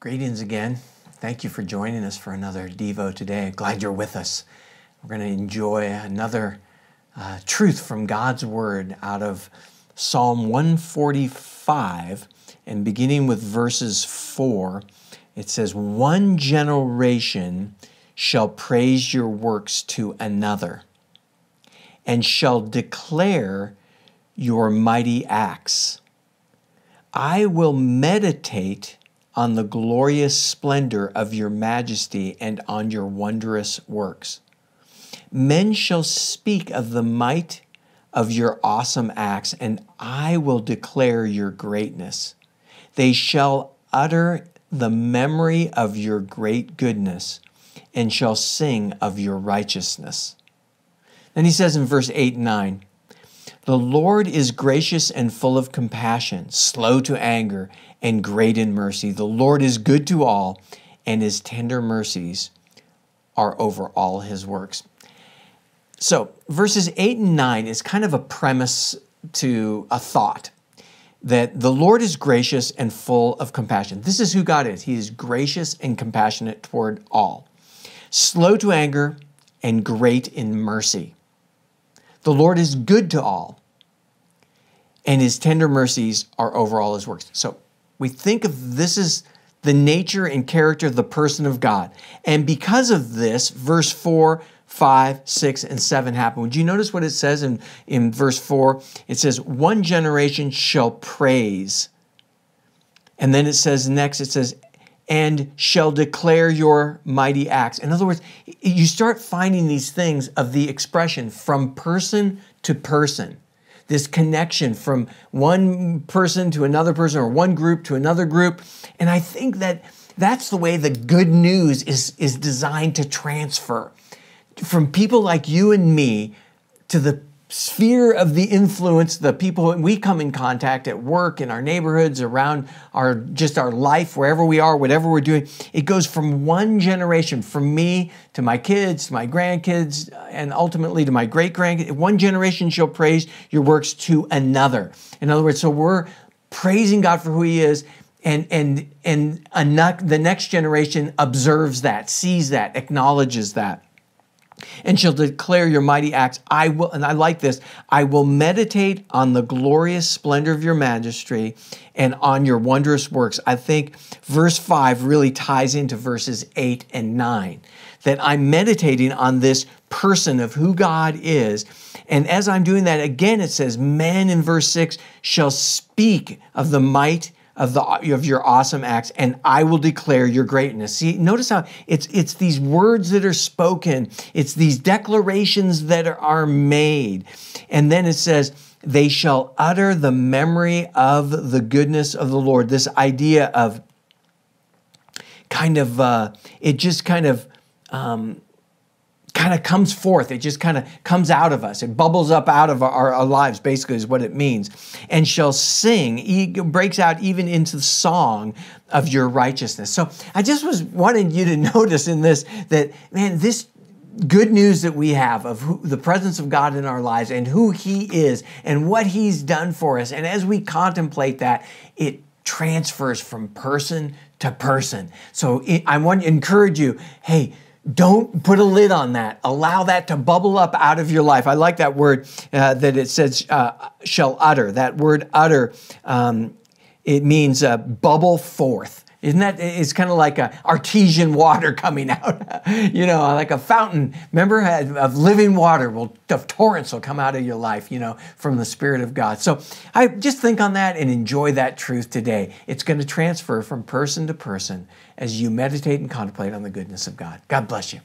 Greetings again. Thank you for joining us for another Devo today. Glad you're with us. We're going to enjoy another uh, truth from God's Word out of Psalm 145. And beginning with verses 4, it says, One generation shall praise your works to another and shall declare your mighty acts. I will meditate on the glorious splendor of your majesty and on your wondrous works. Men shall speak of the might of your awesome acts, and I will declare your greatness. They shall utter the memory of your great goodness and shall sing of your righteousness. Then he says in verse 8 and 9, the Lord is gracious and full of compassion, slow to anger, and great in mercy. The Lord is good to all, and his tender mercies are over all his works. So, verses 8 and 9 is kind of a premise to a thought that the Lord is gracious and full of compassion. This is who God is. He is gracious and compassionate toward all, slow to anger, and great in mercy. The Lord is good to all, and his tender mercies are over all his works. So we think of this as the nature and character of the person of God. And because of this, verse 4, 5, 6, and 7 happen. Would you notice what it says in, in verse 4? It says, One generation shall praise. And then it says next, it says, and shall declare your mighty acts. In other words, you start finding these things of the expression from person to person this connection from one person to another person or one group to another group. And I think that that's the way the good news is, is designed to transfer from people like you and me to the sphere of the influence, the people we come in contact at work, in our neighborhoods, around our just our life, wherever we are, whatever we're doing, it goes from one generation, from me to my kids, to my grandkids, and ultimately to my great grandkids. One generation shall praise your works to another. In other words, so we're praising God for who He is. And, and, and the next generation observes that, sees that, acknowledges that and shall declare your mighty acts. I will, and I like this, I will meditate on the glorious splendor of your majesty and on your wondrous works. I think verse 5 really ties into verses 8 and 9 that I'm meditating on this person of who God is. And as I'm doing that, again, it says, Men in verse 6 shall speak of the might of the of your awesome acts, and I will declare your greatness. See, notice how it's it's these words that are spoken, it's these declarations that are made, and then it says they shall utter the memory of the goodness of the Lord. This idea of kind of uh, it just kind of um, kind of comes forth. It just kind of comes out of us. It bubbles up out of our, our lives, basically, is what it means. And shall sing, he breaks out even into the song of your righteousness. So I just was wanting you to notice in this that, man, this good news that we have of who, the presence of God in our lives and who He is and what He's done for us. And as we contemplate that, it transfers from person to person. So I want to encourage you hey, don't put a lid on that. Allow that to bubble up out of your life. I like that word uh, that it says uh, shall utter. That word utter, um, it means uh, bubble forth. Isn't that, it's kind of like a artesian water coming out, you know, like a fountain, remember, uh, of living water, will, of torrents will come out of your life, you know, from the Spirit of God. So I just think on that and enjoy that truth today. It's going to transfer from person to person as you meditate and contemplate on the goodness of God. God bless you.